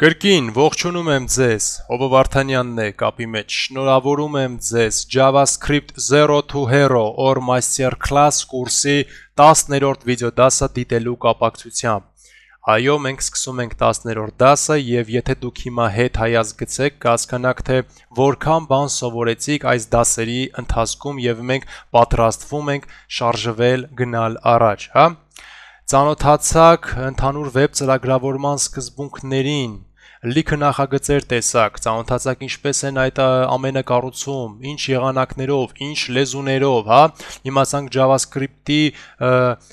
Կրկին ողջունում եմ ձեզ, Հովը Վարդանյանն է կապի մեջ։ Շնորհավորում եմ ձեզ JavaScript 0 to Hero or Master Class կուրսի 10-րդ վիդեոդասը դիտելու կապակցությամբ։ Այո, մենք սկսում ենք 10-րդ դասը եւ եթե դուք հիմա հետ հայաց գցեք, կհասկանաք թե որքան բան սովորեցիք այս դասերի ընթացքում եւ մենք պատրաստվում ենք շարժվել գնալ առաջ, հա? Ծանոթացաք ընդհանուր վեբ ծրագրավորման սկզբունքներին, լիքը նախագծեր տեսակ, ծանոթացաք ինչպես են այդ ամենը կառուցում, ինչ եղանակներով, ինչ լեզուներով, հա, իմացանք JavaScript-ի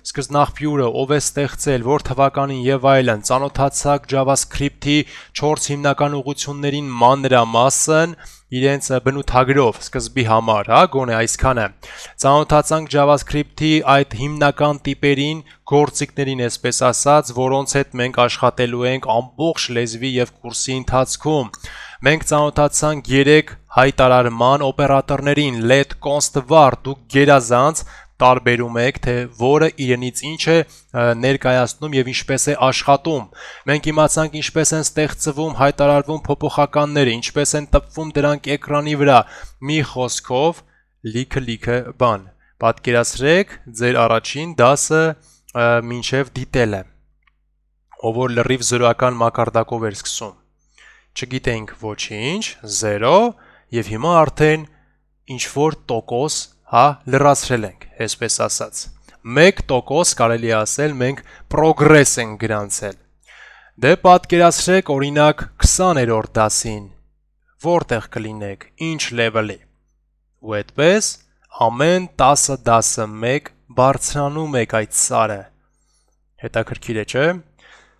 սկզբնաղբյուրը, ով է ստեղծել, որ թվականին եւ այլն, ծանոթացաք JavaScript-ի 4 հիմնական ուղղություններին մանրամասն, իրենց բնութագրով սկզբի համար, հա, գոնե այսքանը։ Ծանոթացանք JavaScript-ի այդ հիմնական տիպերին, գործիքներին, այսպես ասած, որոնց հետ մենք աշխատելու ենք ամբողջ լեզվի եւ կուրսի ընթացքում։ Մենք ծանոթացանք 3 հայտարարման օպերատորներին՝ let, const, var, դուք գերազանց տարբերում եք, թե որը իրենից ինչ է ներկայացնում եւ ինչպես է աշխատում։ Մենք իմացանք ինչպես են ստեղծվում, հայտարարվում փոփոխականները, ինչպես են տպվում դրանք էկրանի վրա։ Մի խոսքով, լիքը-լիքը բան։ Պատկերացրեք ձեր առաջին դասը մինչև դիտելը, ով որ լրիվ զրոական մակարդակով էր սկսում։ Չգիտեինք ոչինչ, 0 եւ հիմա արդեն ինչ որ տոկոս հա լրացրել ենք, այսպես ասած։ 1% կարելի ասել մենք պրոգրես ենք գրանցել։ Դե պատկերացրեք օրինակ 20-րդ դասին որտեղ կլինեք, ինչ լեվելի։ Ու այդպես ամեն 10 դասը 1 բարձրանում եք այդ սարը։ Հետաքրքիր է, չէ՞։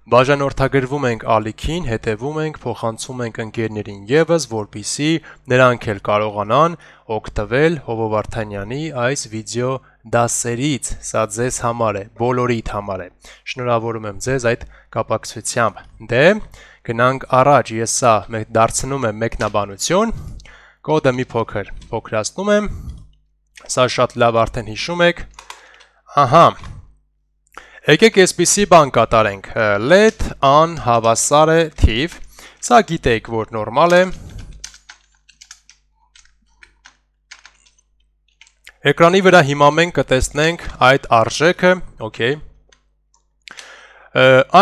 Բաժանորդագրվում ենք ալիքին, հետևում ենք, փոխանցում ենք ընկերներին եւս, որբիսի նրանք էլ կարողանան օգտվել Հովովարդանյանի այս վիդեո դասերից։ Սա ձեզ համար է, բոլորիդ համար է։ Շնորհավորում եմ ձեզ այդ կապակցությամբ։ Դե, գնանք առաջ, ես սա դարձնում եմ մեկնաբանություն, կոդը մի փոքր փոքրացնում եմ։ Սա շատ լավ արդեն հիշում եք։ Ահա, Եկեք այսպիսի բան կատարենք. let an հավասար է թիվ։ Սա գիտեք, որ նորմալ է։ Էկրանի վրա հիմա մենք կտեսնենք այդ արժեքը, օքեյ։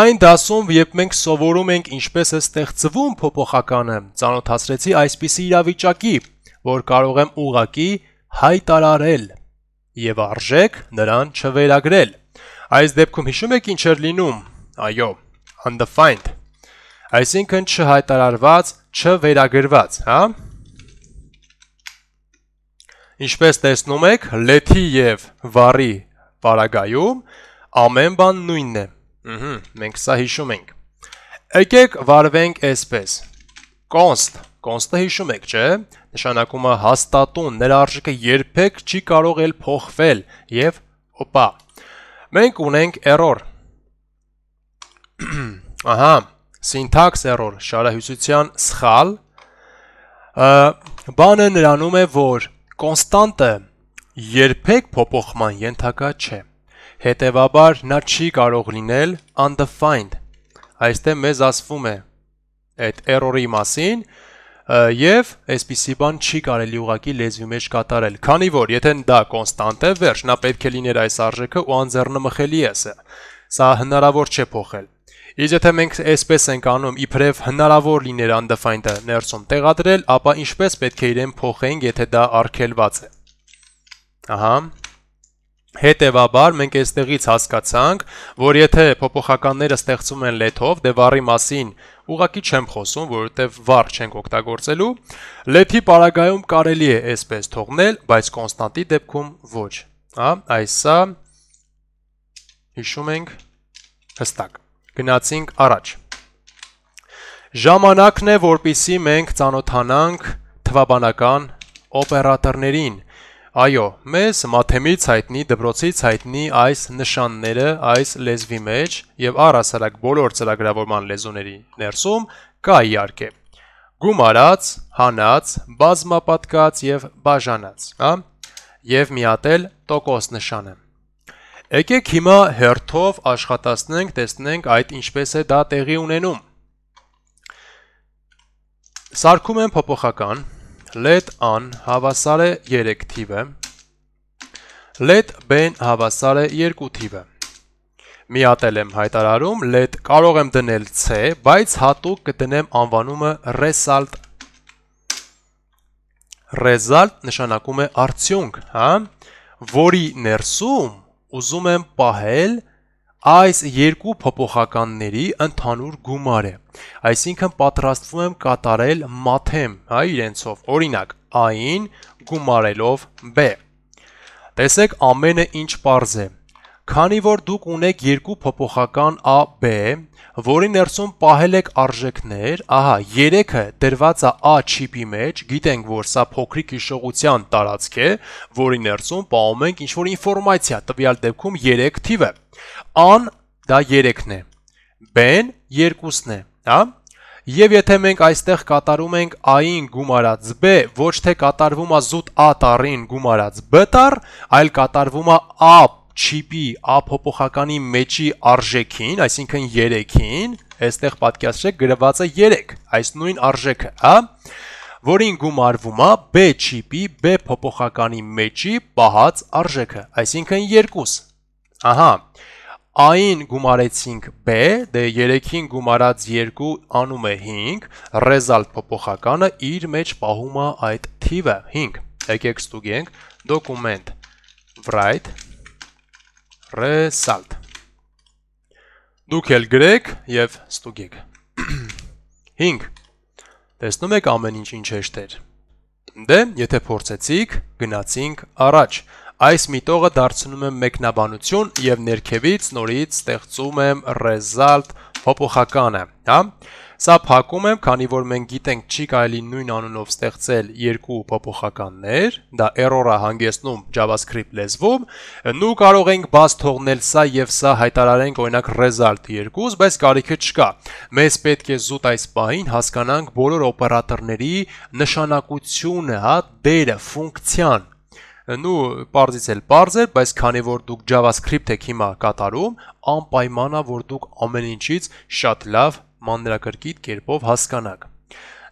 Այն դասում, երբ մենք սովորում ենք ինչպես է ստեղծվում փոփոխականը, ծանոթացրեցի այսպիսի իրավիճակի, որ կարող եմ ուղակի հայտարարել եւ արժեք նրան չվերագրել։ Այս դեպքում հիշում եք ինչ էր լինում։ Այո, undefined։ Այսինքն չհայտարարված, չվերագրված, հա՞։ Ինչպես տեսնում եք, լեթի եւ վարի պարագայում ամեն բան նույնն է։ Ահա, մենք սա հիշում ենք։ Եկեք վարվենք այսպես։ Const, const-ը հիշում եք, չէ՞։ Նշանակում է հաստատուն, նրա արժեքը երբեք չի կարող էլ փոխվել եւ օպա, Մենք ունենք error։ Ահա, syntax error, շարահյուսության սխալ։ Բանը նրանում է, որ կոնստանտը երբեք փոփոխման ենթակա չէ։ Հետևաբար նա չի կարող լինել undefined։ Այստեղ մեզ ասվում է այդ error-ի մասին, եւ այսպիսի բան չի կարելի ուղակի լեզվի մեջ կատարել։ Քանի որ եթե դա կոնստանտ է, վերջ նա պետք է լիներ այս արժեքը ու անձեռնմխելի է սա։ Սա հնարավոր չէ փոխել։ Իսկ եթե մենք այսպես ենք անում, իբրև հնարավոր լիներ undefined-ը ներսում տեղադրել, ապա ինչպես պետք է իրեն փոխենք, եթե դա արգելված է։ Ահա, Հետևաբար մենք այստեղից հասկացանք, որ եթե փոփոխականները ստեղծում են let-ով, դե վառի մասին ուղակի չեմ խոսում, որովհետև վառ չենք օգտագործելու։ Let-ի պարագայում կարելի է այսպես թողնել, բայց կոնստանտի դեպքում ոչ։ Հա, այս սա հիշում ենք հստակ։ Գնացինք առաջ։ Ժամանակն է, որpիսի մենք ծանոթանանք թվաբանական օպերատորներին, Այո, մեզ մաթեմից հայտնի, դպրոցից հայտնի այս նշանները այս լեզվի մեջ եւ առասարակ բոլոր ծրագրավորման լեզուների ներսում կա իհարկե։ Գումարած, հանած, բազմապատկած եւ բաժանած, հա? Եվ միատել տոկոս նշանը։ Եկեք հիմա հերթով աշխատացնենք, տեսնենք այդ ինչպես է դա տեղի ունենում։ Սարքում եմ փոփոխական 0.5 let a-ն հավասար է 3 թիվը, let b-ն հավասար է 2 թիվը։ Միատել եմ հայտարարում, let կարող եմ դնել c, բայց հատուկ կդնեմ անվանումը result result նշանակում է արդյունք, հա, որի ներսում ուզում եմ պահել այս երկու փոփոխականների ընդհանուր գումար է։ Այսինքն պատրաստվում եմ կատարել մաթեմ, հա, իրենցով։ Օրինակ, a-ին գումարելով b։ Տեսեք, ամենը ինչ པարզ է։ Քանի որ դուք ունեք երկու փոփոխական A, B, որի ներսում պահել եք արժեքներ, ահա, երեքը դրված է A չիպի մեջ, գիտենք, որ սա փոքրիկ հիշողության տարածք է, որի ներսում պահում ենք ինչ-որ ինֆորմացիա, տվյալ դեպքում 3 թիվը։ A-ն դա 3-ն է, B-ն 2-ն է, հա՞։ Եվ եթե մենք այստեղ կատարում ենք a-ին գումարած b, ոչ թե կատարվում է զուտ a տառին գումարած b տառ, այլ կատարվում է a չիպի ապոփոխականի մեջի արժեքին, այսինքն 3-ին, այստեղ պատկերացրեք գրված է 3, այս նույն արժեքը, հա? որին գումարվում է B չիպի B փոփոխականի մեջի պահած արժեքը, այսինքն 2։ Ահա, A-ին գումարեցինք B, դե 3-ին գումարած 2 անում է 5, ռեզալտ փոփոխականը իր մեջ պահում է այդ թիվը 5։ Եկեք ստուգենք, document write result։ Դուք էլ գրեք եւ ստուգեք։ 5 Տեսնում եք ամեն ինչ ինչ հեշտ էր։ Դե, եթե փորձեցիք, գնացինք առաջ։ Այս միտողը դարձնում եմ մեկնաբանություն եւ ներքևից նորից ստեղծում եմ result փոփոխականը, հա՞։ Սա փակում եմ, քանի որ մենք գիտենք չի կարելի նույն անունով ստեղծել երկու փոփոխականներ, դա error-ը հանգեցնում JavaScript լեզվում, նու կարող ենք բաց թողնել սա եւ սա հայտարարենք օրինակ result 2, բայց կարիքը չկա։ Մեզ պետք է զուտ այս պահին հասկանանք բոլոր օպերատորների նշանակությունը, հա, դերը, ֆունկցիան նու parzից էլ parz էր, բայց քանի որ դուք JavaScript եք հիմա կատարում, անպայման է որ դուք ամեն ինչից շատ լավ մանրակրկիտ կերպով հասկանանք։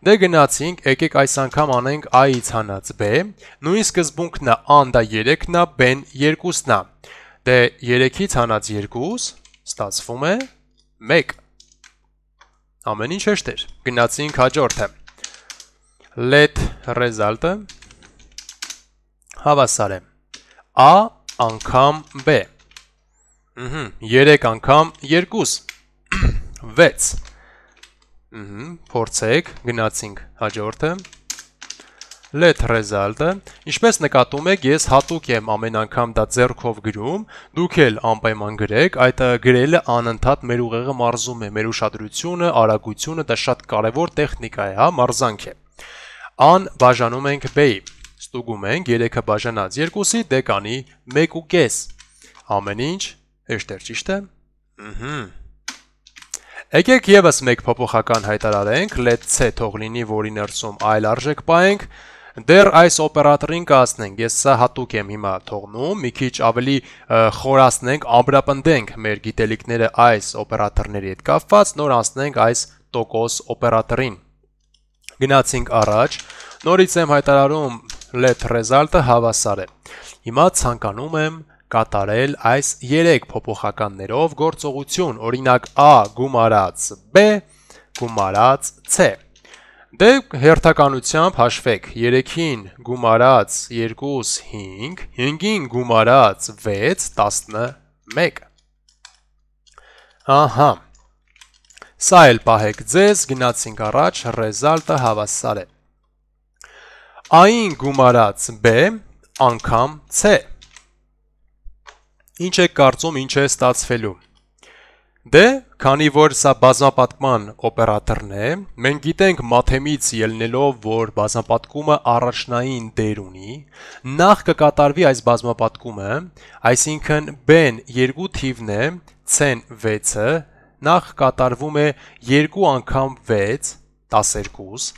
Դե գնացինք, եկեք այս անգամ անենք a-ից հանած b, նույն սկզբունքն է a-ն դա 3-ն է, b-ն 2-ն է։ Դե 3-ից հանած 2 ստացվում է 1։ Ամեն ինչ հեշտ էր։ Գնացինք հաջորդը։ Let result-ը հավասար է a անգամ b։ Ահա 3 անգամ 2 6 Ահա, փորձեք, գնացինք հաջորդը։ Let result-ը, ինչպես նկատում եք, ես հատուկ եմ ամեն անգամ դա ձեռքով գրում, դուք էլ անպայման գրեք, այդ գրելը անընդհատ մեր ուղեղը մարզում է, մեր ուշադրությունը, արագությունը, դա շատ կարևոր տեխնիկա է, հա, մարզանք է։ Ան բաժանում ենք B-ի, ստուգում ենք 3-ը բաժանած 2-ի դեկանի 1.5։ Ամեն ինչ, էշտեր ճիշտ է։ Ահա Եկեք եւս մեկ փոփոխական հայտարարենք, let c թող լինի, որի ներսում այլ արժեք պահենք։ Դեռ այս օպերատորին կասնենք, ես սա հատուկ եմ հիմա թողնում, մի քիչ ավելի խորացնենք, ամրապնդենք մեր գիտելիքները այս օպերատորների հետ կապված, նոր անցնենք այս տոկոս օպերատորին։ Գնացինք առաջ, նորից եմ հայտարարում let result-ը հավասար է։ Հիմա ցանկանում եմ կատարել այս 3 փոփոխականներով գործողություն, օրինակ A գումարած B գումարած C։ Դե հերթականությամբ հաշվեք 3-ին գումարած 2 5, 5-ին գումարած 6 11։ Ահա։ Սա էլ պահեք ձեզ, գնացինք առաջ, ռեզալտը հավասար է։ Այն գումարած B անգամ C։ Ինչ եք կարծում, ինչ է ստացվելու։ Դե, քանի որ սա բազմապատկման օպերատորն է, մենք գիտենք մաթեմից ելնելով, որ բազմապատկումը առաջնային դեր ունի, նախ կկատարվի այս բազմապատկումը, այսինքն b-ն 2 թիվն է, c-ն 6-ը, նախ կատարվում է 2 անգամ 6, 12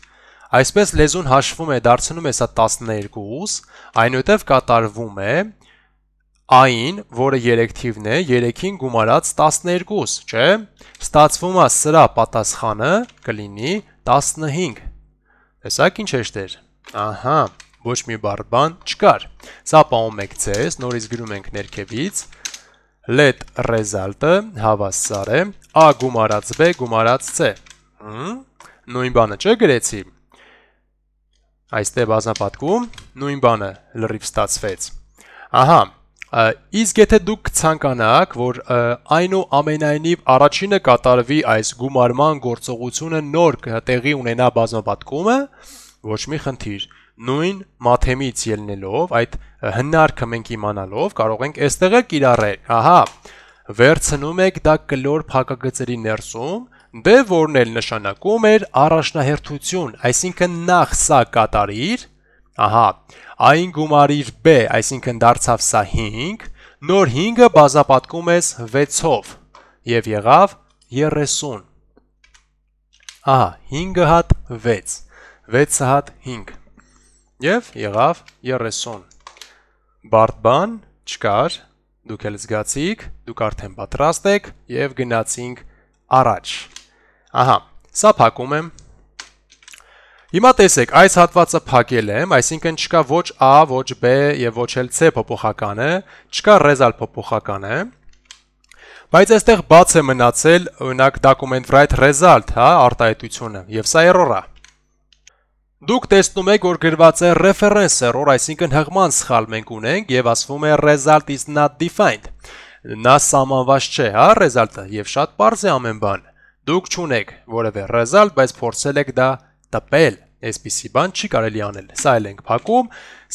Այսպես լեզուն հաշվում է, դարձնում է սա 12, այնուհետև կատարվում է 2 a-ին, որը 3 թիվն է, 3-ին գումարած 12, չէ՞։ Ստացվում է սրա պատասխանը կլինի 15։ Տեսակ ինչ էշտեր։ Ահա, ոչ մի բարբան չկար։ Սա պահում եք ցես, նորից գրում ենք ներքևից let result-ը հավասար է a գումարած b գումարած c։ Հմ, նույն բանը չէ գրեցի։ Այստեղ բազմապատկում նույն բանը լրիվ ստացվեց։ Ահա, Իսկ եթե դուք ցանկանաք, որ այնուամենայնիվ առաջինը կատարվի այս գումարման գործողությունը նոր տեղի ունենա բազմապատկումը, ոչ մի խնդիր, նույն մաթեմից ելնելով այդ հնարքը մենք իմանալով կարող ենք այստեղ էլ կիրառել։ Ահա, վերցնում եք դա կլոր փակագծերի ներսում, դե որն էլ նշանակում էր առաջնահերթություն, այսինքն նախ սա կատարիր, Ահա, այն գումարիր b, այսինքն դարձավ սա 5, նոր 5-ը բազապատկում ես 6-ով եւ եղավ 30։ Ահա, 5-ը հատ 6, 6-ը հատ 5 եւ եղավ 30։ Բարդ բան չկար, դուք էլ զգացիք, դուք արդեն պատրաստ եք եւ գնացինք առաջ։ Ահա, սա փակում եմ Հիմա տեսեք, այս հատվածը փակել եմ, այսինքն չկա ոչ A, ոչ B եւ ոչ էլ C փոփոխականը, չկա result փոփոխականը։ Բայց այստեղ բաց է մնացել օրինակ document write result, հա, արտահայտությունը, եւ սա error-ա։ Դուք տեսնում եք, որ գրված է reference error, այսինքն հղման սխալ մենք ունենք եւ ասվում է result is not defined։ Նա սահմանված չէ, հա, result-ը եւ շատ པարզ է ամեն բան։ Դուք ճունեք որևէ result, բայց փորձել եք դա տպել այսպիսի բան չի կարելի անել։ Սա էլ ենք փակում։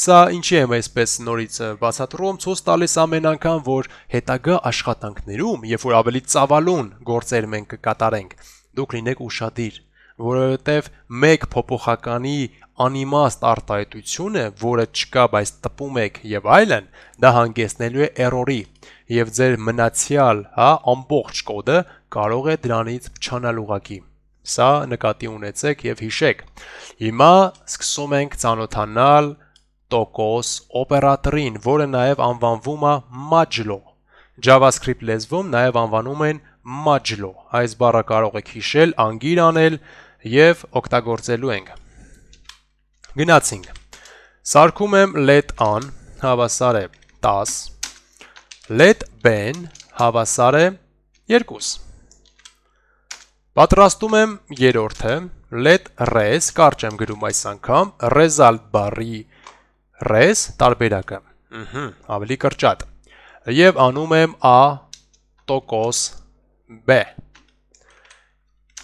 Սա ինչի եմ այսպես նորից բացատրում, ցույց տալիս ամեն անգամ, որ հետագա աշխատանքներում, երբ որ ավելի ծավալուն գործեր մենք կկատարենք, դուք լինեք ուրախadir, որովհետև մեկ փոփոխականի անիմաստ արտահայտությունը, որը չկա, բայց տպում եք եւ այլն, դա հանգեցնելու է error-ի եւ ձեր մնացյալ, հա, ամբողջ կոդը կարող է դրանից փչանալ ուղակի։ Սա նկատի ունեցեք եւ հիշեք։ Հիմա սկսում ենք ցանոթանալ տոկոս օպերատորին, որը նաեւ անվանվում է Majlo։ JavaScript լեզվում նաեւ անվանում են Majlo։ Այս բառը կարող եք հիշել, անգիր անել եւ օգտագործելու ենք։ Գնացինք։ Սարքում եմ let an հավասար է 10 let ben հավասար է 2 Պատրաստում եմ երրորդը, let res, կարճ եմ գրում այս անգամ, result bar-ի res տարբերակը։ Ահա, ավելի կրճատ։ Եվ անում եմ a .b։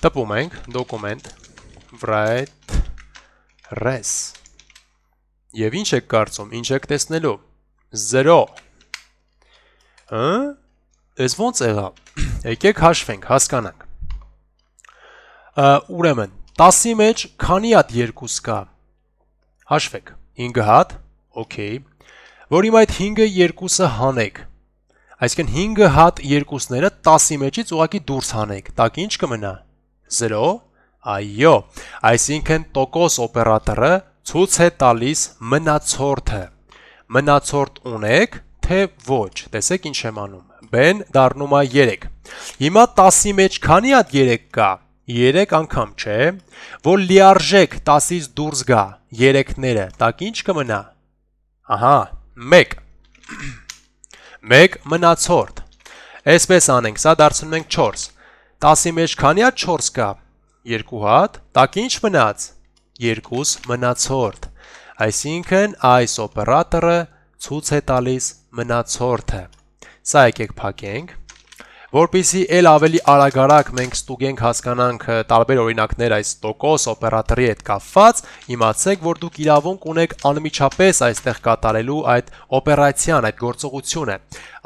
Տպում ենք document write res։ Եվ ինչ եք կարծում, ինչ եք տեսնելու։ 0։ Հա՞։ Էս ո՞նց եղավ։ Եկեք հաշվենք, հասկանանք։ Ուրեմն 10-ի մեջ քանի հատ 2 կա։ Հաշվեք 5 հատ, օքեյ։ Որ իմ այդ 5-ը 2-ը հանեք։ Այսինքն 5 հատ 2-ները 10-ի մեջից ուղակի դուրս հանեք։ Տակ ինչ կմնա։ 0 Այո, այսինքն տոկոս օպերատորը ցույց է տալիս մնացորդը։ Մնացորդ ունեք, թե ոչ։ Տեսեք ինչ եմ անում։ B-ն դառնում է 3։ Հիմա 10-ի մեջ քանի հատ 3 կա։ 1 3 անգամ, չէ, որ լիարժեք 10-ից դուրս գա 3-ները, տակ ինչ կմնա։ Ահա, 1։ 1 մնացորդ։ Այսպես անենք, սա դարձնում ենք 4։ 10-ի մեջ քանի հա 4 կա։ 2 հատ, տակ ինչ մնաց։ 2 մնացորդ։ Այսինքն այս օպերատորը ցույց է տալիս մնացորդը։ Սա եկեք փակենք 1 Որպեսզի ել ավելի արագ-արագ մենք ստուգենք հասկանանք տարբեր օրինակներ այս տոկոս օպերատորի հետ կապված, իմացեք, որ դուք իրավունք ունեք անմիջապես այստեղ կատարելու այդ օպերացիան, այդ գործողությունը։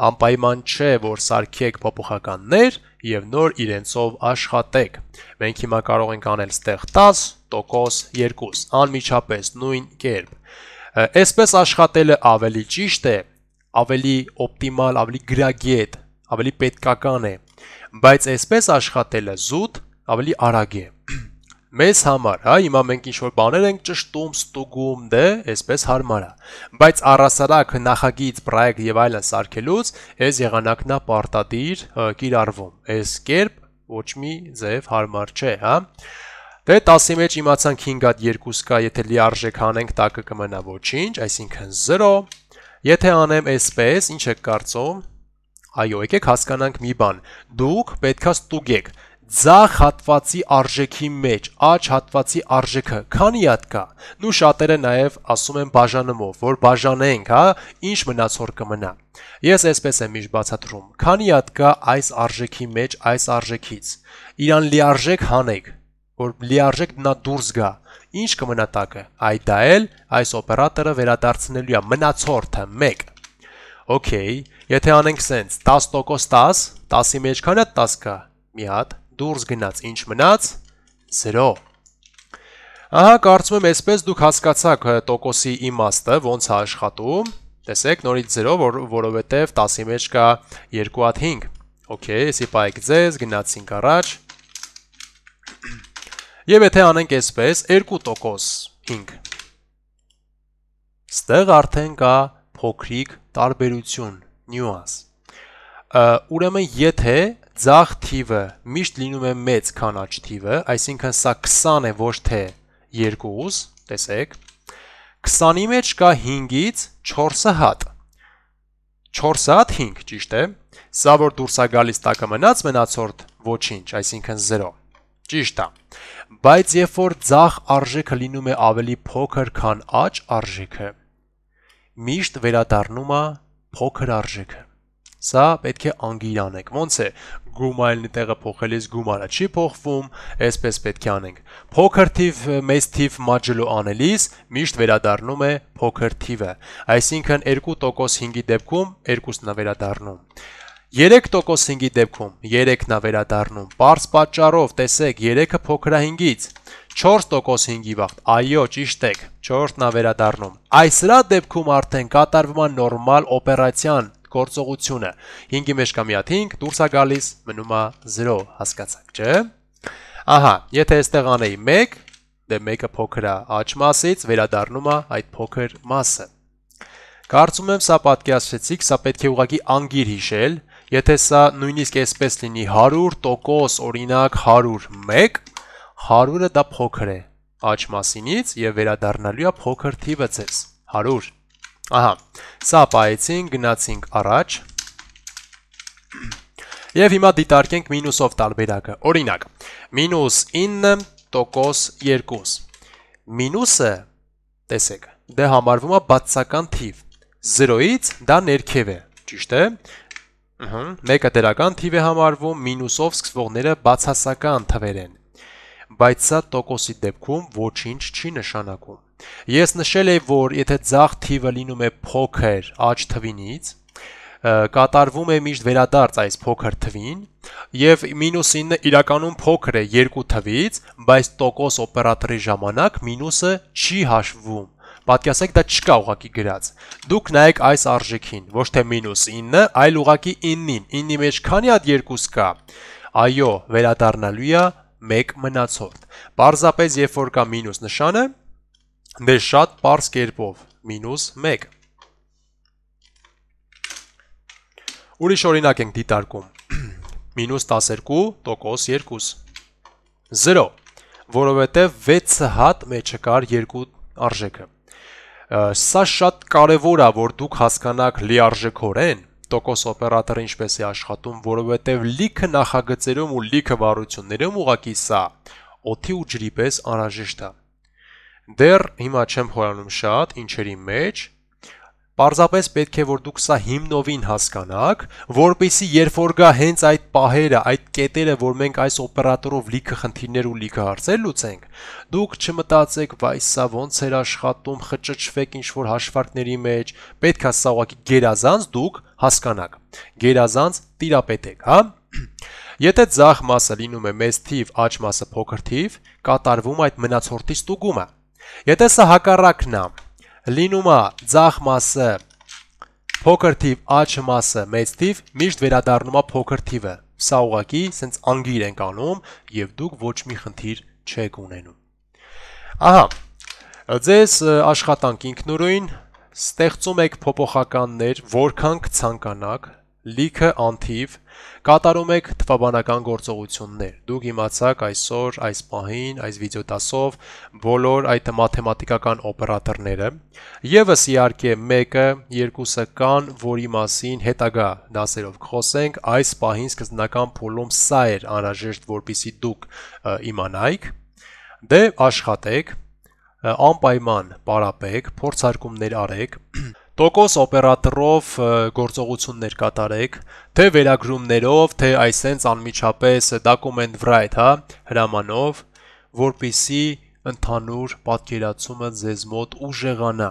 Անպայման չէ, որ սարքեք փոփոխականներ եւ նոր իրենցով աշխատեք։ Մենք հիմա կարող ենք անել ստեղ 10%, 2, անմիջապես նույն կերպ։ Այսպես աշխատելը ավելի ճիշտ է, ավելի օպտիմալ, ավելի գրագետ ավելի պետքական է, բայց այսպես աշխատելը զուտ ավելի արագ է։ Մեզ համար, հա, հիմա մենք ինչ որ բաներ ենք ճշտում, ստուգում, դե, այսպես հարմար է։ Բայց առասարակ նախագիծ, պրոյեկտ եւ այլն սարքելուց այս եղանակն է պարտադիր կիրառվում։ Այս կերպ ոչ մի ձև հարմար չէ, հա։ Դե 10-ի մեջ իմացանք 5 հատ 2 կա, եթե լիարժեք անենք, տակը կմնա ոչինչ, այսինքն 0։ Եթե անեմ այսպես, ինչ եք կարծում Այո, եկեք հասկանանք մի բան։ Դուք պետքա ստուգեք ձախ հատվածի արժեքի մեջ աջ հատվածի արժեքը քանի հատ կա։ Նու շատերը նաև ասում են բաժանումով, որ բաժանենք, հա, ինչ մնացոր կմնա։ Ես այսպես եմ միշտ բացատրում։ Քանի հատ կա այս արժեքի մեջ այս արժեքից։ Իրան լիարժեք հանեք, որ լիարժեք նա դուրս գա։ Ինչ կմնա տակը։ Այդ դա էլ այս օպերատորը վերադարձնելու է մնացորդը 1 Okay, եթե անենք սենց 10% 10, 10-ի մեջ քանա 10 կա։ Մի հատ դուրս գնաց, ինչ մնաց 0։ Ահա կարծում եմ այսպես դուք հասկացաք տոկոսի իմաստը, ոնց է աշխատում։ Տեսեք, նորից 0, որ, որովհետև 10-ի մեջ կա 2 հատ 5։ Okay, սի պայք ձեզ, գնացինք առաջ։ Եվ եթե անենք այսպես 2% 5։ Ստեղ արդեն կա փոքրիկ տարբերություն, նյուանս։ Ուրեմն եթե ցախ թիվը միշտ լինում է մեծ քան աճ թիվը, այսինքն սա 20 է ոչ թե 2, տեսեք, 20-ի մեջ կա 5-ից 4 հատ։ 4 հատ 5, ճիշտ է։ Սա որ դուրս է գալիս տակը մնաց, մնացորդ ոչինչ, այսինքն 0։ Ճիշտ է։ Բայց երբ որ ցախ արժեքը լինում է ավելի փոքր, քան աճ արժեքը, միշտ վերադառնում է փոքր արժեքը։ Սա պետք է անգիրանենք։ Ոնց է գումարելնի տեղը փոխելիս գումարը չի փոխվում, այսպես պետք է անենք։ Փոքր թիվ մեծ թիվ մաջլո անելիս միշտ վերադառնում է փոքր թիվը։ Այսինքն 2%-5-ի դեպքում 2-ն է վերադառնում։ 3%-5-ի դեպքում 3-ն է վերադառնում։ Պարզ պատճառով, տեսեք, 3-ը փոքր է 5-ից։ 4%-ին գիվախտ։ Այո, ճիշտ եք, 4-ն է վերադառնում։ Այս հրա դեպքում արդեն կատարվում է նորմալ օպերացիան գործողությունը։ 5-ի մեջ կա մի հատ 5, դուրս է գալիս, մնում է 0, հասկացաք, չէ՞։ Ահա, եթե այստեղ անեի 1, դե 1-ը փոքր է աճ մասից, վերադառնում է այդ փոքր մասը։ Կարծում եմ, սա պատկերացրեցիք, սա պետք է ուղղակի անգիր հիշել։ Եթե սա նույնիսկ այսպես լինի 100%, օրինակ 101, 100-ը դա փոքր է աճ մասինից եւ վերադառնալու է փոքր թիվը ցես 100 ահա սա պայեցին գնացինք առաջ եւ հիմա դիտարկենք մինուսով տարբերակը օրինակ -9% 2 մինուսը տեսեք դե համարվում է բացական թիվ 0-ից դա ներքև է ճիշտ է Ահա, մեկը դրական թիվ է համարվում, մինուսով սկսվողները բացասական թվեր են բայց սա տոկոսի դեպքում ոչինչ չի նշանակում։ Ես նշել եի, որ եթե ցախ թիվը լինում է փոքր աճ թվինից, կատարվում է միշտ վերադարձ այս փոքր թվին եւ -9 իրականում փոքր է 2 թվից, բայց տոկոս օպերատորի ժամանակ մինուսը չի հաշվում։ Պատկասեք դա չկա ուղակի գրած։ Դուք նայեք այս արժեքին, ոչ թե -9, այլ ուղակի 9-ին։ 9-ի մեջ քանի հատ 2 կա։ Այո, վերադառնալու է 1 մնացորդ։ Պարզապես, երբ որ կա մինուս նշանը, դե շատ པարզ կերպով -1 Ուրիշ օրինակ ենք դիտարկում -12% 2 0 որովհետև 6 հատ մեջը կար 2 արժեքը սա շատ կարևոր է որ դուք հասկանաք լիարժեքորեն 100% օպերատորը ինչպես է աշխատում, որովհետև լիքը նախագծերում ու լիքը վարություններում ուղակի սա օթի ու ջրի պես անհրաժեշտ է։ Դեռ հիմա չեմ խորանում շատ ինչերի մեջ, Պարզապես պետք է որ դուք սա հիմնովին հասկանաք, որբիսի երբ որ գա հենց այդ պահերը, այդ կետերը, որ մենք այս օպերատորով լիքը խնդիրներ ու լիքը հարցեր լուծենք, դուք չմտածեք, վայ սա ոնց էր աշխատում, խճճվեք ինչ որ հաշվարկների մեջ, պետքա սա ուղղակի գերազանց դուք հասկանաք։ Գերազանց տիրապետ եք, հա՞։ Եթե ցախ մասը լինում է մեծ թիվ, աճ մասը փոքր թիվ, կատարվում այդ մնացորդի ստուգումը։ Եթե սա հակառակն է, լինում է ցախ մասը փոքր թիվ, աճ մասը մեծ թիվ, միշտ վերադառնում է փոքր թիվը։ Սա ուղղակի սենց անգիր ենք անում եւ դուք ոչ մի խնդիր չեք ունենում։ Ահա։ Ձեզ աշխատանք ինքնուրույն ստեղծում եք փոփոխականներ, որքան կցանկանաք, լիքը անթիվ, կատարում եք թվաբանական գործողություններ։ Դուք իմացաք այսօր, այս պահին, այս վիդեոդասով բոլոր այդ մաթեմատիկական օպերատորները։ Եվս իհարկե 1-ը, 2-ը կան, որի մասին հետագա դասերով կխոսենք։ Այս պահին սկզբնական փուլում սա էր անհրաժեշտ, որpիսի դուք իմանայիք։ Դե աշխատեք, անպայման պարապեք, փորձարկումներ արեք, տոկոս օպերատորով գործողություններ կատարեք, թե վերագրումներով, թե այսենց անմիջապես document write, հա, հրամանով, որբիսի ընդհանուր պատկերացումը ձեզ մոտ ուժեղանա։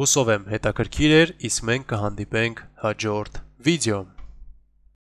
Հուսով եմ հետաքրքիր էր, իսկ մենք կհանդիպենք հաջորդ վիդեոյում։